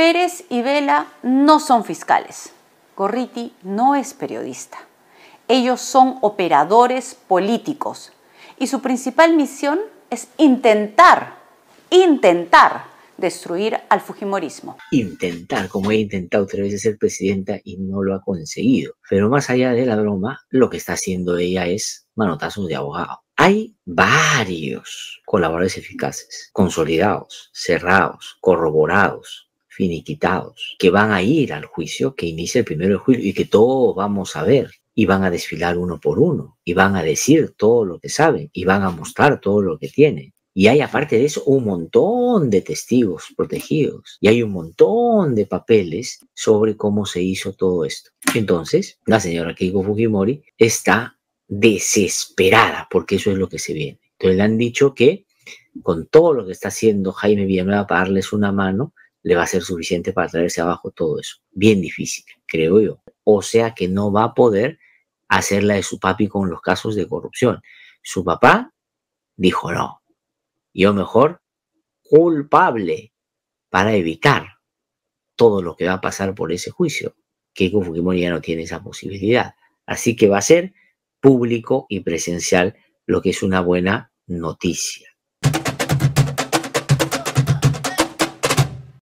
Pérez y Vela no son fiscales. Gorriti no es periodista. Ellos son operadores políticos y su principal misión es intentar, intentar destruir al Fujimorismo. Intentar, como he intentado tres veces ser presidenta y no lo ha conseguido. Pero más allá de la broma, lo que está haciendo ella es manotazos de abogado. Hay varios colaboradores eficaces, consolidados, cerrados, corroborados, finiquitados, que van a ir al juicio, que inicia el primero de julio y que todos vamos a ver. Y van a desfilar uno por uno, y van a decir todo lo que saben, y van a mostrar todo lo que tienen. Y hay aparte de eso un montón de testigos protegidos y hay un montón de papeles sobre cómo se hizo todo esto. Entonces, la señora Keiko Fujimori está desesperada porque eso es lo que se viene. Entonces le han dicho que con todo lo que está haciendo Jaime Villanueva a darles una mano, le va a ser suficiente para traerse abajo todo eso. Bien difícil, creo yo. O sea que no va a poder hacer la de su papi con los casos de corrupción. Su papá dijo no. Yo mejor culpable para evitar todo lo que va a pasar por ese juicio. Keiko Fujimori ya no tiene esa posibilidad. Así que va a ser público y presencial, lo que es una buena noticia.